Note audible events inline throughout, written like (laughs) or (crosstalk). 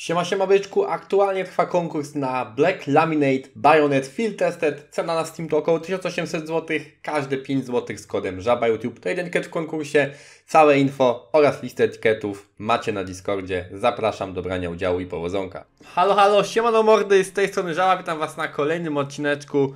Siema, siema byczku, aktualnie trwa konkurs na Black Laminate Bayonet Field Tested. Cena na Steam to około 1800 zł, każde 5 zł z kodem Żaba YouTube. To jeden w konkursie, całe info oraz listę etykietów macie na Discordzie. Zapraszam do brania udziału i powodzonka. Halo, halo, siemano mordy, z tej strony Żaba, witam Was na kolejnym odcineczku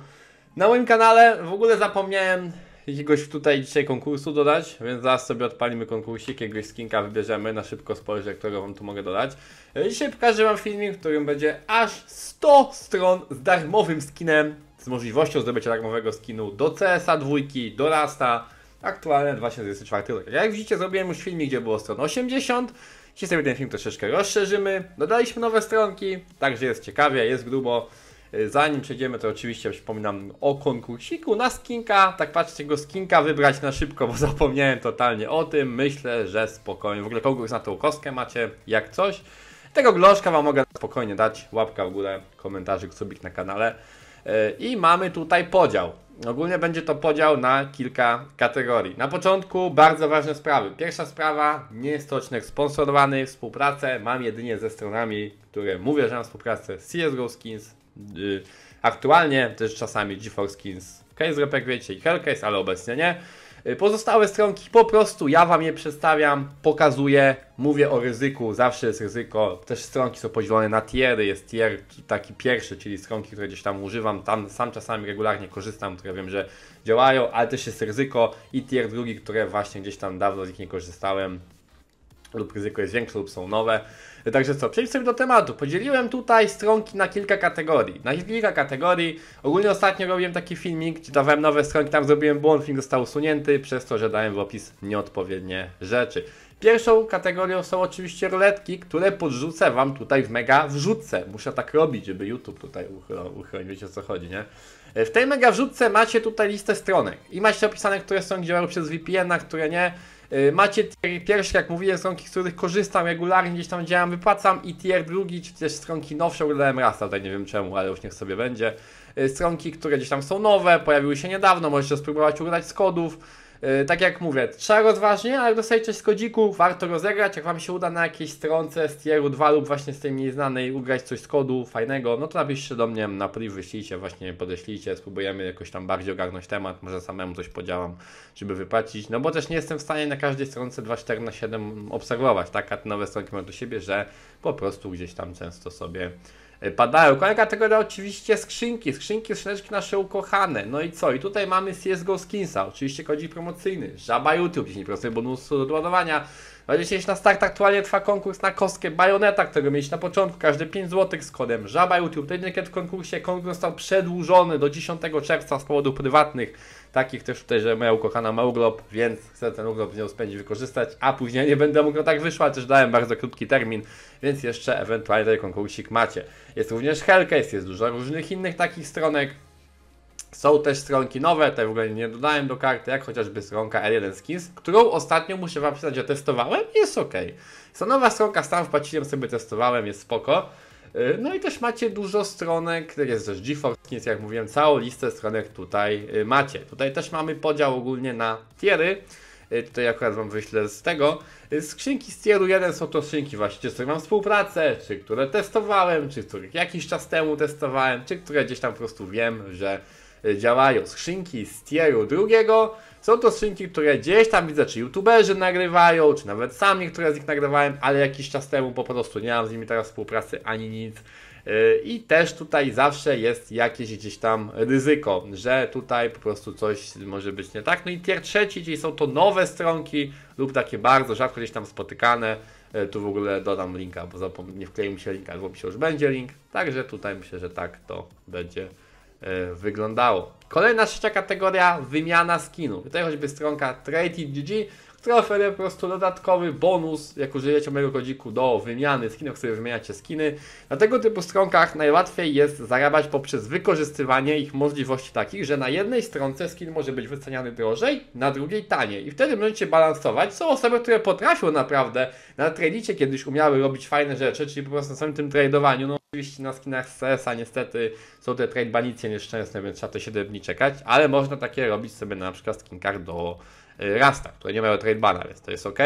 na moim kanale. W ogóle zapomniałem jakiegoś tutaj dzisiaj konkursu dodać, więc zaraz sobie odpalimy konkursik, jakiegoś skinka wybierzemy, na szybko spojrzę, którego Wam tu mogę dodać. E, dzisiaj pokażę Wam filmik, w którym będzie aż 100 stron z darmowym skinem, z możliwością zdobycia darmowego skinu do CS-a dwójki, do Rasta, aktualne 2024 rok. Jak widzicie zrobiłem już filmik, gdzie było stron 80, dzisiaj sobie ten film troszeczkę rozszerzymy, dodaliśmy nowe stronki, także jest ciekawie, jest grubo. E, zanim przejdziemy, to oczywiście przypominam o konkursiku na skinka. Tak patrzcie, go skinka wybrać na szybko, bo (laughs) zapomniałem totalnie o tym. Myślę, że spokojnie. W ogóle konkurs na tą kostkę macie, jak coś. Tego gloszka Wam mogę spokojnie dać. Łapka w górę, komentarzyk, subik na kanale. E, I mamy tutaj podział. Ogólnie będzie to podział na kilka kategorii. Na początku bardzo ważne sprawy. Pierwsza sprawa, nie jest to odcinek sponsorowany, współpracę mam jedynie ze stronami, które mówię, że mam współpracę CSGO Skins, Y, aktualnie też czasami GeForce Skins Caserop, jak wiecie, i Hellcase, ale obecnie nie. Y, pozostałe stronki po prostu ja Wam je przedstawiam, pokazuję, mówię o ryzyku, zawsze jest ryzyko. Też stronki są podzielone na tiery, jest tier taki pierwszy, czyli stronki, które gdzieś tam używam, tam sam czasami regularnie korzystam, które wiem, że działają, ale też jest ryzyko i tier drugi, które właśnie gdzieś tam dawno z nich nie korzystałem, lub ryzyko jest większe lub są nowe. Także co, przejdźmy sobie do tematu. Podzieliłem tutaj stronki na kilka kategorii. Na kilka kategorii. Ogólnie ostatnio robiłem taki filmik, gdzie dawałem nowe stronki, tam zrobiłem błąd, film został usunięty, przez to, że dałem w opis nieodpowiednie rzeczy. Pierwszą kategorią są oczywiście roletki, które podrzucę Wam tutaj w mega wrzutce. Muszę tak robić, żeby YouTube tutaj uchronił, wiecie o co chodzi, nie? W tej mega wrzutce macie tutaj listę stronek i macie opisane, które są działały przez VPN, a które nie. Y, macie tier pierwszy, jak mówiłem, stronki, z których korzystam regularnie, gdzieś tam działam, wypłacam i tier drugi, czy też stronki nowsze, udałem raz, tutaj nie wiem czemu, ale już niech sobie będzie. Y, stronki, które gdzieś tam są nowe, pojawiły się niedawno, możecie spróbować udać z kodów E, tak jak mówię, trzeba rozważnie, ale dostajecie część z kodziku, warto rozegrać, jak Wam się uda na jakiejś stronce z tieru 2 lub właśnie z tej mniej znanej ugrać coś z kodu fajnego, no to napiszcie do mnie na priv, wyślijcie, właśnie podeślijcie, spróbujemy jakoś tam bardziej ogarnąć temat, może samemu coś podziałam, żeby wypłacić, no bo też nie jestem w stanie na każdej stronce 2.4 na 7 obserwować, tak, a te nowe stronki mają do siebie, że po prostu gdzieś tam często sobie padają. Kolejna kategoria oczywiście skrzynki, skrzynki, skrzyneczki nasze ukochane. No i co? I tutaj mamy CSGO Skinsa, oczywiście kodzik promocyjny, Żaba YouTube, 10% bonusu do ładowania, na na start aktualnie trwa konkurs na kostkę bajoneta, którego mieliście na początku. Każdy 5 zł z kodem Żaba YouTube. Ten etykiet w konkursie konkurs został przedłużony do 10 czerwca z powodów prywatnych. Takich też tutaj, że moja ukochana ma urlop, więc chcę ten urlop z nią spędzić, wykorzystać, a później nie będę mógł, go no tak wyszła, też dałem bardzo krótki termin, więc jeszcze ewentualnie ten konkursik macie. Jest również Hellcase, jest dużo różnych innych takich stronek, są też stronki nowe, te w ogóle nie dodałem do karty, jak chociażby stronka L1 Skins, którą ostatnio muszę wam przyznać, że testowałem i jest ok. Jest nowa stronka, sam wpłaciłem sobie, testowałem, jest spoko. Y, no i też macie dużo stronek, jest też GeForce Skins, jak mówiłem, całą listę stronek tutaj y, macie. Tutaj też mamy podział ogólnie na tiery. Y, tutaj akurat Wam wyślę z tego. Skrzynki z tieru 1 są to skrzynki właśnie, z których mam współpracę, czy które testowałem, czy których jakiś czas temu testowałem, czy które gdzieś tam po prostu wiem, że E, działają skrzynki z tieru drugiego. Są to skrzynki, które gdzieś tam widzę, czy youtuberzy nagrywają, czy nawet sam niektóre z nich nagrywałem, ale jakiś czas temu po prostu nie mam z nimi teraz współpracy ani nic. E, I też tutaj zawsze jest jakieś gdzieś tam ryzyko, że tutaj po prostu coś może być nie tak. No i tier trzeci, czyli są to nowe stronki lub takie bardzo rzadko gdzieś tam spotykane. E, tu w ogóle dodam linka, bo zapomnę, nie wkleił mi się linka, albo mi się już będzie link. Także tutaj myślę, że tak to będzie E, wyglądało. Kolejna trzecia kategoria wymiana skinów. Tutaj choćby stronka Trading.gg, która oferuje po prostu dodatkowy bonus, jak użyjecie mojego kodziku do wymiany skinów, sobie wymieniacie skiny. Na tego typu stronkach najłatwiej jest zarabiać poprzez wykorzystywanie ich możliwości takich, że na jednej stronce skin może być wyceniany drożej, na drugiej taniej. I wtedy możecie balansować. Są osoby, które potrafią naprawdę na tradicie kiedyś umiały robić fajne rzeczy, czyli po prostu na samym tym tradowaniu, no Oczywiście na skinach z CS-a niestety są te trade banicje nieszczęsne, więc trzeba te 7 dni czekać, ale można takie robić sobie na przykład skinkach do e, Rasta, które nie mają trade bana, więc to jest ok.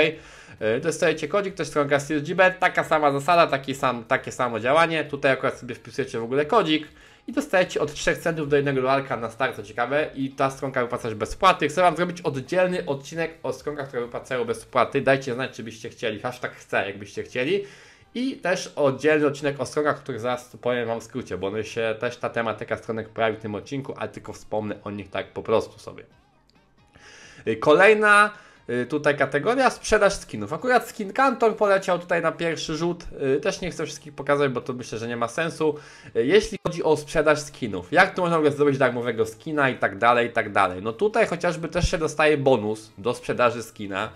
E, dostajecie kodzik, to jest stronka CSGB, taka sama zasada, taki sam, takie samo działanie. Tutaj akurat sobie wpisujecie w ogóle kodzik i dostajecie od 3 centów do 1 dolarka na start, co ciekawe. I ta stronka wypłaca się bez płaty. Chcę Wam zrobić oddzielny odcinek o stronkach, które wypłacają bez płaty. Dajcie znać, czy byście chcieli. Hashtag chcę, jakbyście chcieli. I też oddzielny odcinek o stronach, który zaraz powiem Wam w skrócie, bo one się też ta tematyka stronek prawi w tym odcinku, a tylko wspomnę o nich tak po prostu sobie. Y, kolejna y, tutaj kategoria sprzedaż skinów. Akurat skin Kantor poleciał tutaj na pierwszy rzut. Y, też nie chcę wszystkich pokazać, bo to myślę, że nie ma sensu. Jeśli chodzi o sprzedaż skinów, jak tu można zdobyć darmowego skina i tak dalej, i tak dalej. No tutaj chociażby też się dostaje bonus do sprzedaży skina.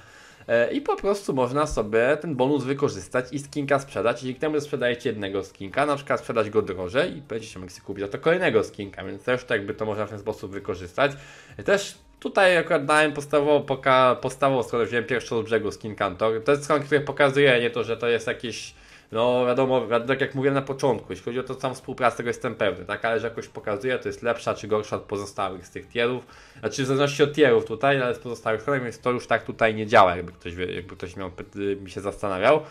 E, i po prostu można sobie ten bonus wykorzystać i skinka sprzedać. Jeśli temu sprzedajecie jednego skinka, na przykład sprzedać go drożej i będziecie mogli sobie kupić za to kolejnego skinka, więc też tak by to można w ten sposób wykorzystać. E, też Tutaj akurat dałem podstawową, poka, podstawową skoro wziąłem pierwszą z brzegu skin Kantor. To jest skąd, który pokazuje, nie to, że to jest jakieś no wiadomo, tak jak mówiłem na początku, jeśli chodzi o to sam współpracę, tego jestem pewny, tak? Ale że jakoś pokazuje, to jest lepsza czy gorsza od pozostałych z tych tierów. Znaczy w zależności od tierów tutaj, ale z pozostałych stron, więc to już tak tutaj nie działa, jakby ktoś, jakby ktoś miał, y, mi się zastanawiał.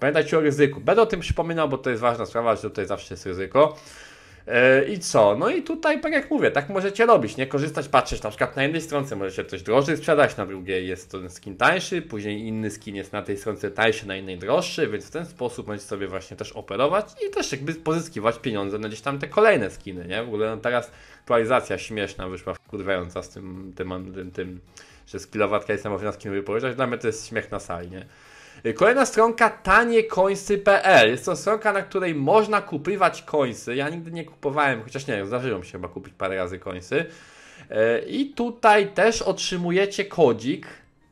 Pamiętajcie o ryzyku. Będę o tym przypominał, bo to jest ważna sprawa, że tutaj zawsze jest ryzyko. E, I co? No i tutaj, tak jak mówię, tak możecie robić, nie? Korzystać, patrzeć na przykład na jednej stronce możecie coś drożej sprzedać, na drugiej jest ten skin tańszy, później inny skin jest na tej stronce tańszy, na innej droższy, więc w ten sposób będziecie sobie właśnie też operować i też jakby pozyskiwać pieniądze na gdzieś tam te kolejne skiny, nie? W ogóle no teraz aktualizacja śmieszna wyszła wkurwająca z tym, tym, tym, tym że skilowatka jest na można skinowy pojeżdżać, dla mnie to jest śmiech na sali, nie? Kolejna stronka taniekońsy.pl. Jest to stronka, na której można kupywać końsy. Ja nigdy nie kupowałem, chociaż nie, zdarzyło mi się chyba kupić parę razy końsy. E, I tutaj też otrzymujecie kodzik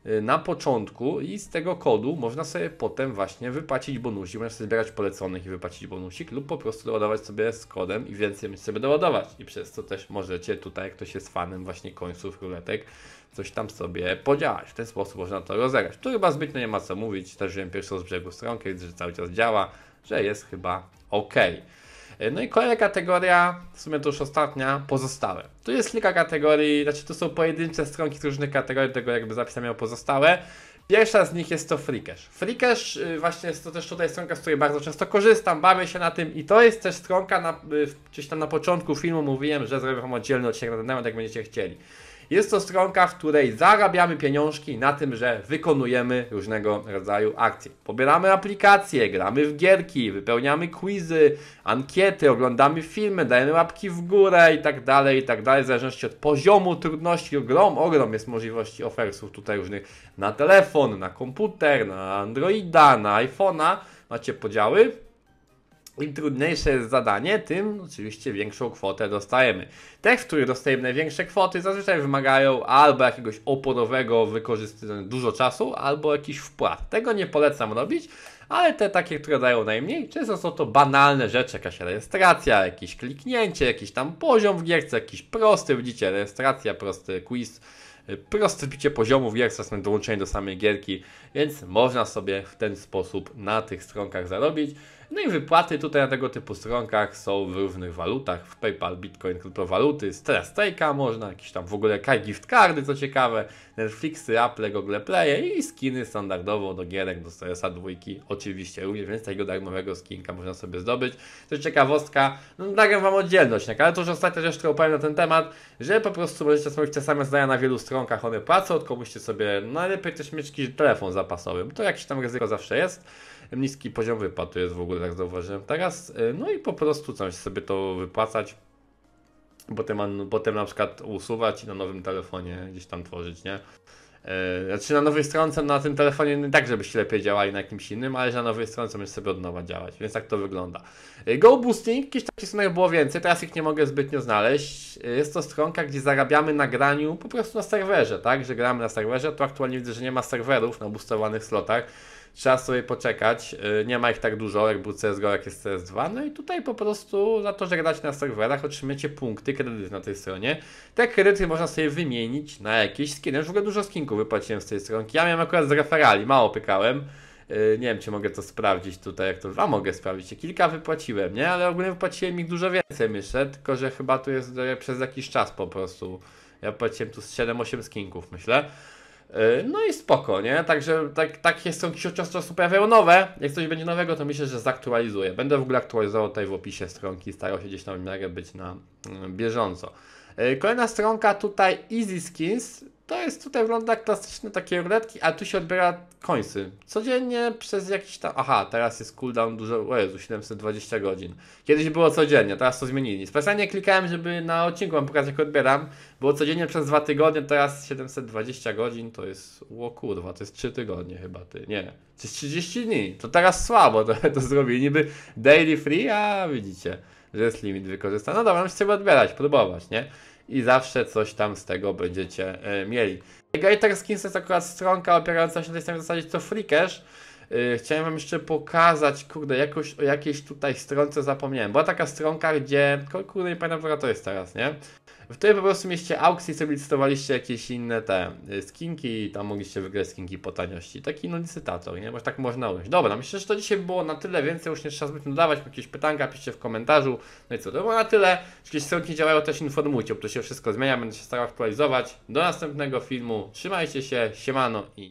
Y, na początku i z tego kodu można sobie potem właśnie wypłacić bonusik, można sobie zbierać poleconych i wypłacić bonusik lub po prostu doładować sobie z kodem i więcej możecie sobie doładować i przez to też możecie tutaj, jak ktoś jest fanem właśnie końców ruletek, coś tam sobie podziałać. W ten sposób można to rozegrać. Tu chyba zbytnio nie ma co mówić, też wiem pierwszą z brzegu stronkę, widzę, że cały czas działa, że jest chyba ok. E, no i kolejna kategoria, w sumie to już ostatnia, pozostałe. Tu jest kilka kategorii, znaczy to są pojedyncze stronki z różnych kategorii, tego jakby zapis miał pozostałe. Pierwsza z nich jest to Freecash. Freecash y, właśnie jest to też tutaj stronka, z której bardzo często korzystam, bawię się na tym i to jest też stronka, na, y, gdzieś tam na początku filmu mówiłem, że zrobię wam oddzielny odcinek na ten temat, jak będziecie chcieli. Jest to stronka, w której zarabiamy pieniążki na tym, że wykonujemy różnego rodzaju akcje. Pobieramy aplikacje, gramy w gierki, wypełniamy quizy, ankiety, oglądamy filmy, dajemy łapki w górę i tak dalej, i tak dalej, w zależności od poziomu trudności. Ogrom, ogrom jest możliwości ofertów tutaj różnych na telefon, na komputer, na Androida, na iPhone'a. Macie podziały, im trudniejsze jest zadanie, tym oczywiście większą kwotę dostajemy. Te, w których dostajemy największe kwoty, zazwyczaj wymagają albo jakiegoś oporowego wykorzystania dużo czasu, albo jakiś wpłat. Tego nie polecam robić, ale te takie, które dają najmniej, często są to banalne rzeczy, jakaś rejestracja, jakieś kliknięcie, jakiś tam poziom w gierce, jakiś prosty, widzicie, rejestracja, prosty quiz, proste bicie poziomu w gierce, następne dołączenie do samej gierki, więc można sobie w ten sposób na tych stronkach zarobić. No i wypłaty tutaj na tego typu stronkach są w różnych walutach, w PayPal, Bitcoin, kryptowaluty, z Trastake'a można, jakieś tam w ogóle gift cardy, co ciekawe, Netflixy, Apple, Google Playe i skiny standardowo do gierek, do Staresa dwójki, oczywiście również, więc tego darmowego skinka można sobie zdobyć. To ciekawostka, no nagram Wam oddzielność, nie? Tak? ale to już ostatnia rzecz, którą powiem na ten temat, że po prostu możecie sobie same zdania na wielu stronkach, one płacą, tylko musicie sobie, najlepiej też mieć jakiś telefon zapasowy, bo to jakieś tam ryzyko zawsze jest niski poziom wypłat to jest w ogóle, tak zauważyłem teraz. Y, no i po prostu coś sobie to wypłacać. Potem, potem na przykład usuwać i na nowym telefonie gdzieś tam tworzyć, nie? Y, znaczy na nowej stronce, na tym telefonie nie tak, żebyście lepiej działali na jakimś innym, ale że na nowej stronce możesz sobie od nowa działać, więc tak to wygląda. Y, Go Boosting, jakichś takich stronek było więcej, teraz ich nie mogę zbytnio znaleźć. Jest to stronka, gdzie zarabiamy na graniu po prostu na serwerze, tak? Że gramy na serwerze, to aktualnie widzę, że nie ma serwerów na boostowanych slotach trzeba sobie poczekać. Y, nie ma ich tak dużo, jak był CSGO, jak jest CS2. No i tutaj po prostu za to, że grać na serwerach, otrzymacie punkty, kredyty na tej stronie. Te kredyty można sobie wymienić na jakieś skiny. Już w ogóle dużo skinków wypłaciłem z tej stronki. Ja miałem akurat z referali, mało pykałem. Y, nie wiem, czy mogę to sprawdzić tutaj, jak to. A mogę sprawdzić. Kilka wypłaciłem, nie? Ale ogólnie wypłaciłem ich dużo więcej, myślę. Tylko, że chyba tu jest przez jakiś czas po prostu. Ja płaciłem tu z 7-8 skinków, myślę. Y, no i spoko, nie? Także tak, takie są często czasu pojawiają nowe. Jak coś będzie nowego, to myślę, że zaktualizuję. Będę w ogóle aktualizował tutaj w opisie stronki, starał się gdzieś tam w miarę być na mm, bieżąco. Y, kolejna stronka tutaj Easy Skins to jest tutaj wygląda klasyczne takie ruletki, a tu się odbiera końcy. Codziennie przez jakiś tam. Aha, teraz jest cooldown dużo. O Jezu, 720 godzin. Kiedyś było codziennie, teraz to zmienili. Specjalnie klikałem, żeby na odcinku wam pokazać, jak odbieram. Było codziennie przez dwa tygodnie, teraz 720 godzin to jest. O kurwa, to jest 3 tygodnie chyba ty. Nie, to jest 30 dni. To teraz słabo to, to zrobili. Niby daily free, a widzicie, że jest limit wykorzystany. No dobra, no się odbierać, próbować, nie? i zawsze coś tam z tego będziecie e, mieli. Gator Skins jest akurat stronka opierająca się na tej samej zasadzie co Freakerz, Y, chciałem Wam jeszcze pokazać, kurde, jakoś o jakiejś tutaj stronce zapomniałem. Była taka stronka, gdzie, kurde, nie pamiętam, która to jest teraz, nie? W tej po prostu mieście aukcji sobie licytowaliście jakieś inne te y, skinki i tam mogliście wygrać skinki po taniości. Taki no licytator, nie? Bo tak można ująć. Dobra, no, myślę, że to dzisiaj było na tyle. Więcej już nie trzeba zbytnio dodawać. Jakieś pytanka piszcie w komentarzu. No i co, to było na tyle. Jeśli stronki działają, też informujcie, bo to się wszystko zmienia. Będę się starał aktualizować. Do następnego filmu. Trzymajcie się, siemano i...